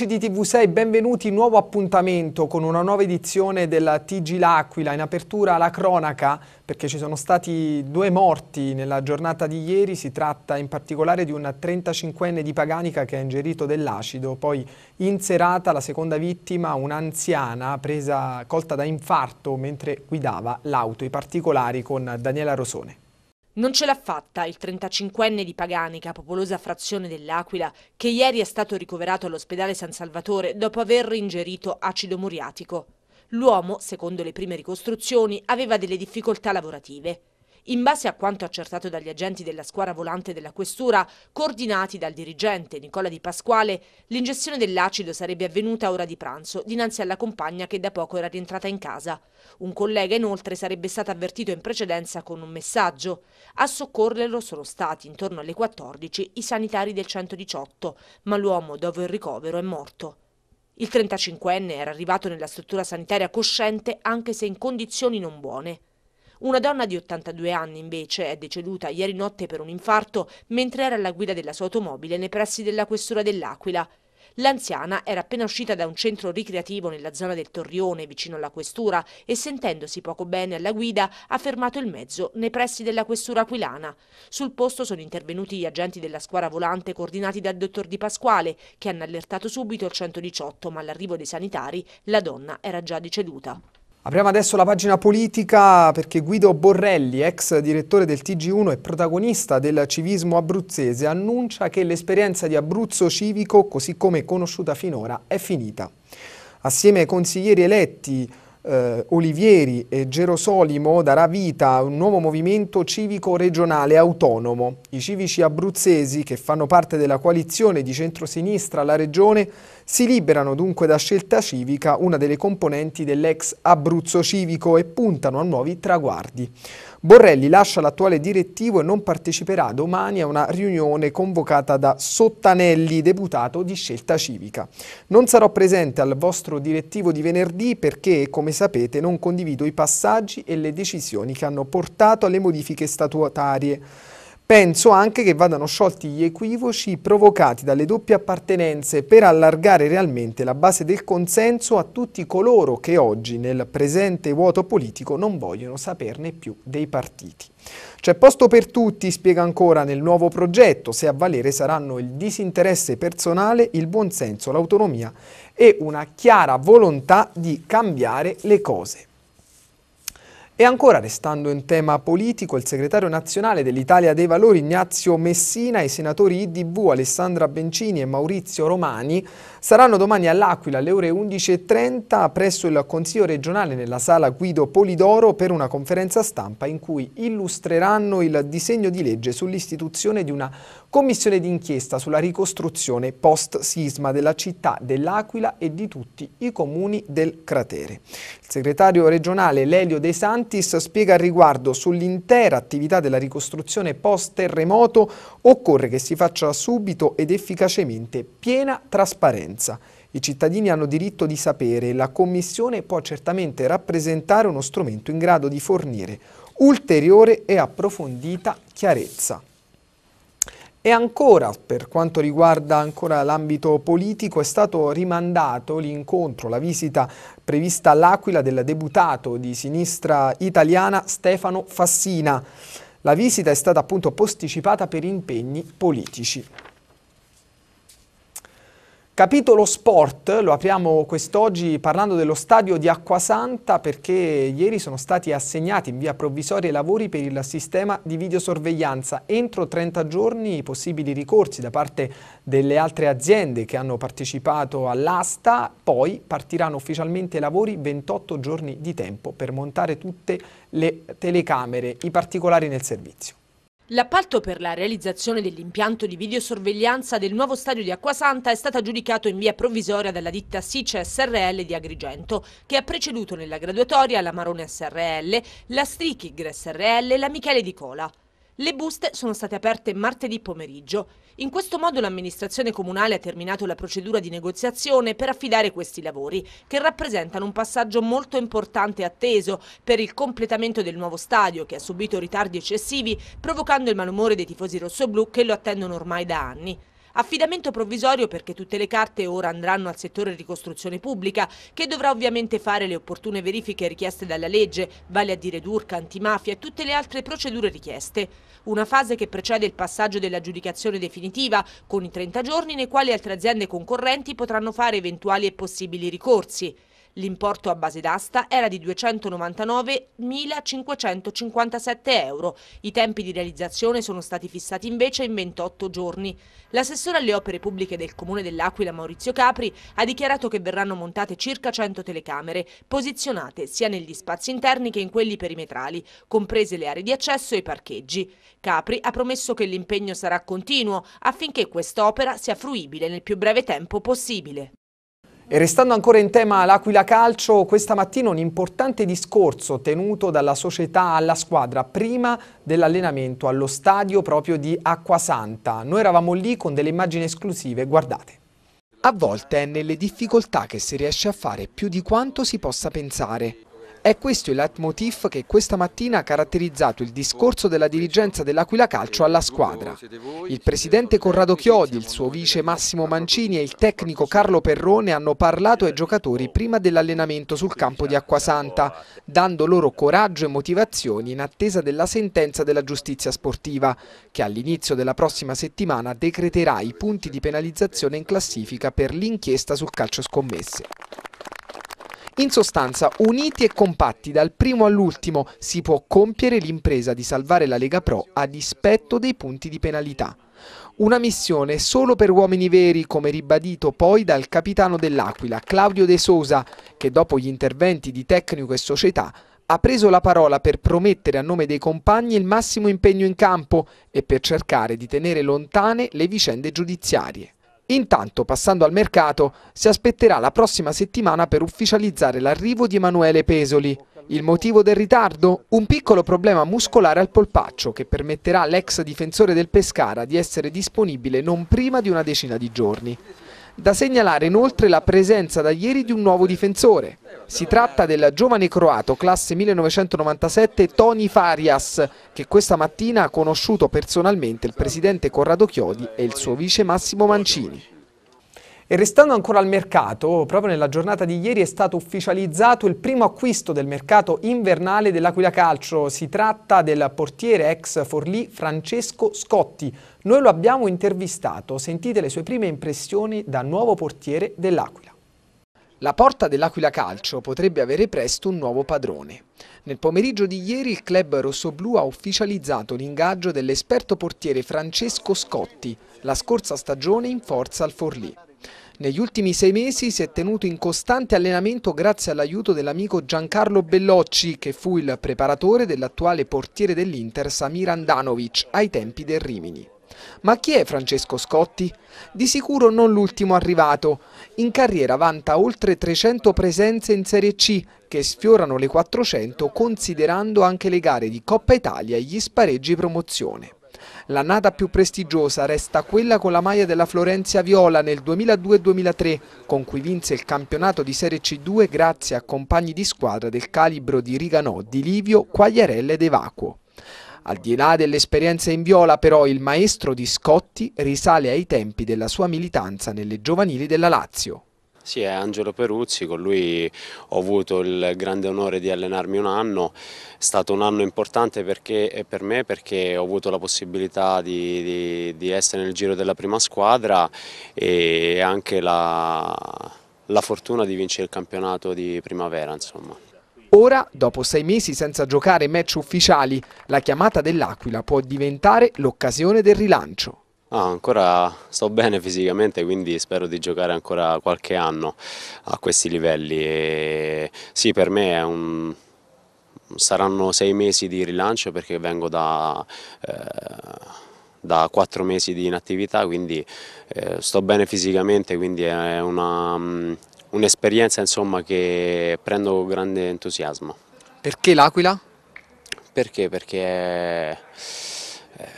Amici di TV6, benvenuti, nuovo appuntamento con una nuova edizione della TG L'Aquila, in apertura la cronaca perché ci sono stati due morti nella giornata di ieri, si tratta in particolare di una 35enne di Paganica che ha ingerito dell'acido, poi in serata la seconda vittima, un'anziana presa colta da infarto mentre guidava l'auto, i particolari con Daniela Rosone. Non ce l'ha fatta il 35enne di Paganica, popolosa frazione dell'Aquila, che ieri è stato ricoverato all'ospedale San Salvatore dopo aver ingerito acido muriatico. L'uomo, secondo le prime ricostruzioni, aveva delle difficoltà lavorative. In base a quanto accertato dagli agenti della squadra volante della Questura, coordinati dal dirigente Nicola Di Pasquale, l'ingestione dell'acido sarebbe avvenuta a ora di pranzo, dinanzi alla compagna che da poco era rientrata in casa. Un collega inoltre sarebbe stato avvertito in precedenza con un messaggio. A soccorrerlo sono stati, intorno alle 14, i sanitari del 118, ma l'uomo, dopo il ricovero, è morto. Il 35enne era arrivato nella struttura sanitaria cosciente anche se in condizioni non buone. Una donna di 82 anni invece è deceduta ieri notte per un infarto mentre era alla guida della sua automobile nei pressi della questura dell'Aquila. L'anziana era appena uscita da un centro ricreativo nella zona del Torrione, vicino alla questura, e sentendosi poco bene alla guida ha fermato il mezzo nei pressi della questura aquilana. Sul posto sono intervenuti gli agenti della squadra volante coordinati dal dottor Di Pasquale, che hanno allertato subito il 118, ma all'arrivo dei sanitari la donna era già deceduta. Apriamo adesso la pagina politica perché Guido Borrelli, ex direttore del TG1 e protagonista del civismo abruzzese, annuncia che l'esperienza di Abruzzo civico, così come conosciuta finora, è finita. Assieme ai consiglieri eletti eh, Olivieri e Gerosolimo darà vita a un nuovo movimento civico regionale autonomo. I civici abruzzesi, che fanno parte della coalizione di centrosinistra alla regione, si liberano dunque da scelta civica, una delle componenti dell'ex Abruzzo civico, e puntano a nuovi traguardi. Borrelli lascia l'attuale direttivo e non parteciperà domani a una riunione convocata da Sottanelli, deputato di Scelta Civica. Non sarò presente al vostro direttivo di venerdì perché, come sapete, non condivido i passaggi e le decisioni che hanno portato alle modifiche statutarie. Penso anche che vadano sciolti gli equivoci provocati dalle doppie appartenenze per allargare realmente la base del consenso a tutti coloro che oggi nel presente vuoto politico non vogliono saperne più dei partiti. C'è posto per tutti, spiega ancora, nel nuovo progetto, se a valere saranno il disinteresse personale, il buonsenso, l'autonomia e una chiara volontà di cambiare le cose. E ancora, restando in tema politico, il segretario nazionale dell'Italia dei Valori Ignazio Messina e i senatori IDV Alessandra Bencini e Maurizio Romani saranno domani all'Aquila alle ore 11.30 presso il Consiglio regionale nella sala Guido Polidoro per una conferenza stampa in cui illustreranno il disegno di legge sull'istituzione di una commissione d'inchiesta sulla ricostruzione post-sisma della città dell'Aquila e di tutti i comuni del cratere. Il segretario regionale Lelio De Santis spiega al riguardo sull'intera attività della ricostruzione post-terremoto occorre che si faccia subito ed efficacemente piena trasparenza conoscenza. I cittadini hanno diritto di sapere e la Commissione può certamente rappresentare uno strumento in grado di fornire ulteriore e approfondita chiarezza. E ancora, per quanto riguarda l'ambito politico, è stato rimandato l'incontro, la visita prevista all'Aquila del deputato di sinistra italiana Stefano Fassina. La visita è stata appunto posticipata per impegni politici. Capitolo sport, lo apriamo quest'oggi parlando dello stadio di Acquasanta perché ieri sono stati assegnati in via provvisoria i lavori per il sistema di videosorveglianza. Entro 30 giorni i possibili ricorsi da parte delle altre aziende che hanno partecipato all'asta, poi partiranno ufficialmente i lavori 28 giorni di tempo per montare tutte le telecamere, i particolari nel servizio. L'appalto per la realizzazione dell'impianto di videosorveglianza del nuovo stadio di Acquasanta è stato aggiudicato in via provvisoria dalla ditta SICE SRL di Agrigento, che ha preceduto nella graduatoria la Marone SRL, la Strichig SRL e la Michele Di Cola. Le buste sono state aperte martedì pomeriggio. In questo modo l'amministrazione comunale ha terminato la procedura di negoziazione per affidare questi lavori, che rappresentano un passaggio molto importante e atteso per il completamento del nuovo stadio, che ha subito ritardi eccessivi, provocando il malumore dei tifosi rossoblù che lo attendono ormai da anni. Affidamento provvisorio perché tutte le carte ora andranno al settore ricostruzione pubblica, che dovrà ovviamente fare le opportune verifiche richieste dalla legge, vale a dire Durca, antimafia e tutte le altre procedure richieste. Una fase che precede il passaggio dell'aggiudicazione definitiva, con i 30 giorni nei quali altre aziende concorrenti potranno fare eventuali e possibili ricorsi. L'importo a base d'asta era di 299.557 euro. I tempi di realizzazione sono stati fissati invece in 28 giorni. L'assessore alle opere pubbliche del Comune dell'Aquila Maurizio Capri ha dichiarato che verranno montate circa 100 telecamere, posizionate sia negli spazi interni che in quelli perimetrali, comprese le aree di accesso e i parcheggi. Capri ha promesso che l'impegno sarà continuo affinché quest'opera sia fruibile nel più breve tempo possibile. E restando ancora in tema l'Aquila Calcio, questa mattina un importante discorso tenuto dalla società alla squadra prima dell'allenamento allo stadio proprio di Acquasanta. Noi eravamo lì con delle immagini esclusive, guardate. A volte è nelle difficoltà che si riesce a fare più di quanto si possa pensare. È questo il leitmotiv che questa mattina ha caratterizzato il discorso della dirigenza dell'Aquila Calcio alla squadra. Il presidente Corrado Chiodi, il suo vice Massimo Mancini e il tecnico Carlo Perrone hanno parlato ai giocatori prima dell'allenamento sul campo di Acquasanta, dando loro coraggio e motivazioni in attesa della sentenza della giustizia sportiva, che all'inizio della prossima settimana decreterà i punti di penalizzazione in classifica per l'inchiesta sul calcio scommesse. In sostanza, uniti e compatti dal primo all'ultimo, si può compiere l'impresa di salvare la Lega Pro a dispetto dei punti di penalità. Una missione solo per uomini veri, come ribadito poi dal capitano dell'Aquila, Claudio De Sosa, che dopo gli interventi di tecnico e società ha preso la parola per promettere a nome dei compagni il massimo impegno in campo e per cercare di tenere lontane le vicende giudiziarie. Intanto, passando al mercato, si aspetterà la prossima settimana per ufficializzare l'arrivo di Emanuele Pesoli. Il motivo del ritardo? Un piccolo problema muscolare al polpaccio che permetterà all'ex difensore del Pescara di essere disponibile non prima di una decina di giorni. Da segnalare inoltre la presenza da ieri di un nuovo difensore, si tratta del giovane croato classe 1997 Tony Farias che questa mattina ha conosciuto personalmente il presidente Corrado Chiodi e il suo vice Massimo Mancini. E restando ancora al mercato, proprio nella giornata di ieri è stato ufficializzato il primo acquisto del mercato invernale dell'Aquila Calcio. Si tratta del portiere ex Forlì Francesco Scotti. Noi lo abbiamo intervistato, sentite le sue prime impressioni da nuovo portiere dell'Aquila. La porta dell'Aquila Calcio potrebbe avere presto un nuovo padrone. Nel pomeriggio di ieri il club rossoblu ha ufficializzato l'ingaggio dell'esperto portiere Francesco Scotti, la scorsa stagione in forza al Forlì. Negli ultimi sei mesi si è tenuto in costante allenamento grazie all'aiuto dell'amico Giancarlo Bellocci, che fu il preparatore dell'attuale portiere dell'Inter Samir Andanovic ai tempi del Rimini. Ma chi è Francesco Scotti? Di sicuro non l'ultimo arrivato. In carriera vanta oltre 300 presenze in Serie C, che sfiorano le 400 considerando anche le gare di Coppa Italia e gli spareggi promozione. L'annata più prestigiosa resta quella con la maglia della Florenzia Viola nel 2002-2003, con cui vinse il campionato di Serie C2 grazie a compagni di squadra del calibro di Riganò, Di Livio, Quagliarella ed Evacuo. Al di là dell'esperienza in viola però il maestro di Scotti risale ai tempi della sua militanza nelle giovanili della Lazio. Sì, è Angelo Peruzzi, con lui ho avuto il grande onore di allenarmi un anno, è stato un anno importante perché, eh, per me perché ho avuto la possibilità di, di, di, essere nel giro della prima squadra e anche la, la fortuna di vincere il campionato di primavera. Insomma. Ora, dopo sei mesi senza giocare match ufficiali, la chiamata dell'Aquila può diventare l'occasione del rilancio. Ah, ancora sto bene fisicamente, quindi spero di giocare ancora qualche anno a questi livelli. E sì, per me un... saranno sei mesi di rilancio perché vengo da... Eh da quattro mesi di inattività, quindi eh, sto bene fisicamente, quindi è una, mm, un'esperienza che prendo con grande entusiasmo. Perché l'Aquila? Perché? Perché è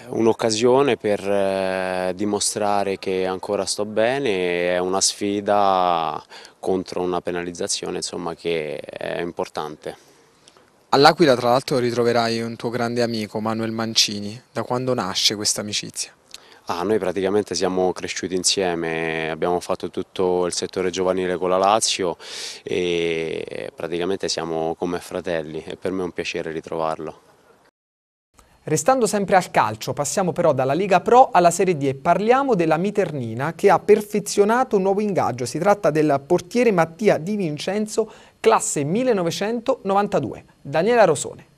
un'occasione per eh, dimostrare che ancora sto bene, è una sfida contro una penalizzazione insomma, che è importante. All'Aquila tra l'altro ritroverai un tuo grande amico Manuel Mancini, da quando nasce questa amicizia? Ah, noi praticamente siamo cresciuti insieme, abbiamo fatto tutto il settore giovanile con la Lazio e praticamente siamo come fratelli e per me è un piacere ritrovarlo. Restando sempre al calcio, passiamo però dalla Lega Pro alla Serie D e parliamo della Miternina che ha perfezionato un nuovo ingaggio. Si tratta del portiere Mattia Di Vincenzo, classe 1992, Daniela Rosone.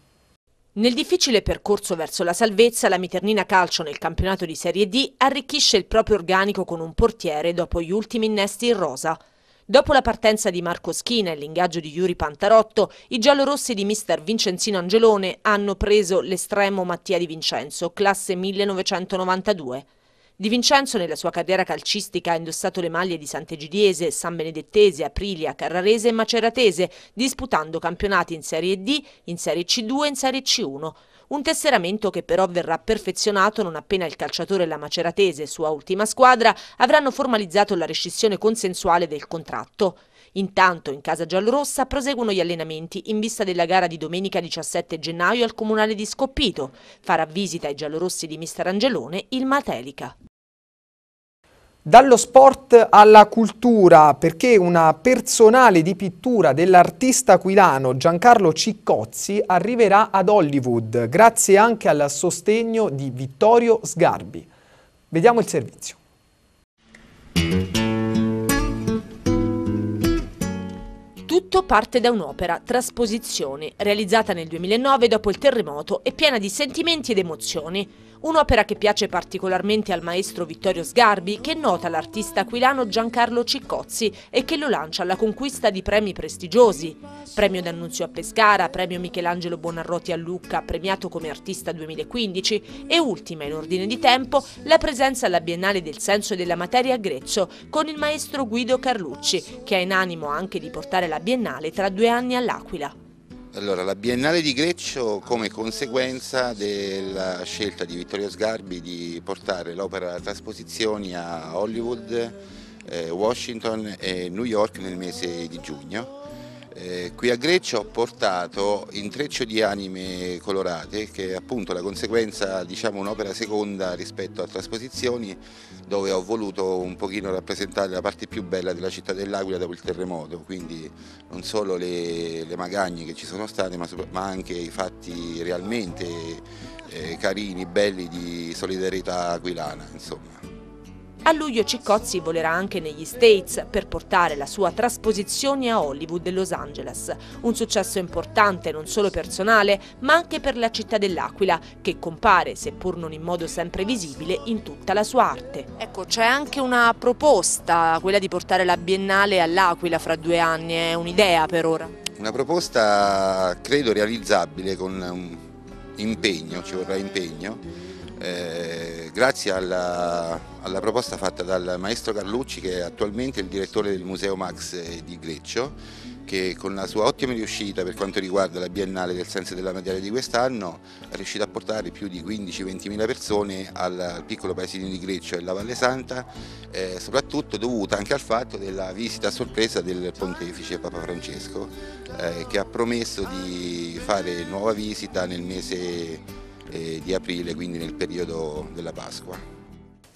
Nel difficile percorso verso la salvezza, la Miternina Calcio nel campionato di Serie D arricchisce il proprio organico con un portiere dopo gli ultimi innesti in rosa. Dopo la partenza di Marco Schina e l'ingaggio di Yuri Pantarotto, i giallorossi di mister Vincenzino Angelone hanno preso l'estremo Mattia Di Vincenzo, classe 1992. Di Vincenzo nella sua carriera calcistica ha indossato le maglie di Sant'Egidiese, San Benedettese, Aprilia, Carrarese e Maceratese, disputando campionati in Serie D, in Serie C2 e in Serie C1. Un tesseramento che però verrà perfezionato non appena il calciatore e la Maceratese, sua ultima squadra, avranno formalizzato la rescissione consensuale del contratto. Intanto in casa giallorossa proseguono gli allenamenti in vista della gara di domenica 17 gennaio al comunale di Scoppito. Farà visita ai giallorossi di Mister Angelone il Matelica. Dallo sport alla cultura, perché una personale di pittura dell'artista aquilano Giancarlo Ciccozzi arriverà ad Hollywood, grazie anche al sostegno di Vittorio Sgarbi. Vediamo il servizio. Tutto parte da un'opera, Trasposizione, realizzata nel 2009 dopo il terremoto e piena di sentimenti ed emozioni. Un'opera che piace particolarmente al maestro Vittorio Sgarbi, che nota l'artista aquilano Giancarlo Ciccozzi e che lo lancia alla conquista di premi prestigiosi. Premio D'Annunzio a Pescara, premio Michelangelo Bonarroti a Lucca, premiato come artista 2015 e ultima in ordine di tempo la presenza alla Biennale del Senso e della Materia a Grezzo con il maestro Guido Carlucci, che ha in animo anche di portare la Biennale tra due anni all'Aquila. Allora, la Biennale di Greccio come conseguenza della scelta di Vittorio Sgarbi di portare l'opera a trasposizioni a Hollywood, eh, Washington e New York nel mese di giugno eh, qui a Greccio ho portato Intreccio di anime colorate che è appunto la conseguenza diciamo un'opera seconda rispetto a trasposizioni dove ho voluto un pochino rappresentare la parte più bella della città dell'Aquila dopo il terremoto quindi non solo le, le magagne che ci sono state ma, ma anche i fatti realmente eh, carini, belli di solidarietà aquilana insomma. A luglio Ciccozzi volerà anche negli States per portare la sua trasposizione a Hollywood e Los Angeles. Un successo importante non solo personale, ma anche per la città dell'Aquila, che compare, seppur non in modo sempre visibile, in tutta la sua arte. Ecco, c'è anche una proposta, quella di portare la Biennale all'Aquila fra due anni, è un'idea per ora? Una proposta credo realizzabile con impegno, ci vorrà impegno eh, grazie alla, alla, proposta fatta dal maestro Carlucci che è attualmente il direttore del Museo Max eh, di Greccio che con la sua ottima riuscita per quanto riguarda la Biennale del Senso della materia di quest'anno è riuscito a portare più di 15-20 mila persone al, al piccolo paesino di Greccio e alla Valle Santa eh, soprattutto dovuta anche al fatto della visita a sorpresa del pontefice Papa Francesco eh, che ha promesso di fare nuova visita nel mese eh, di aprile, quindi nel periodo della Pasqua.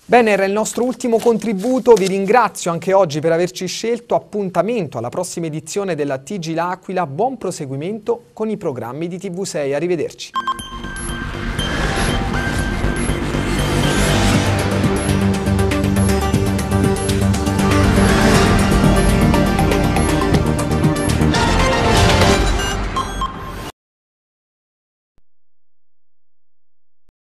Bene, era il nostro ultimo contributo, vi ringrazio anche oggi per averci scelto, appuntamento alla prossima edizione della TG L'Aquila, buon proseguimento con i programmi di TV6, arrivederci.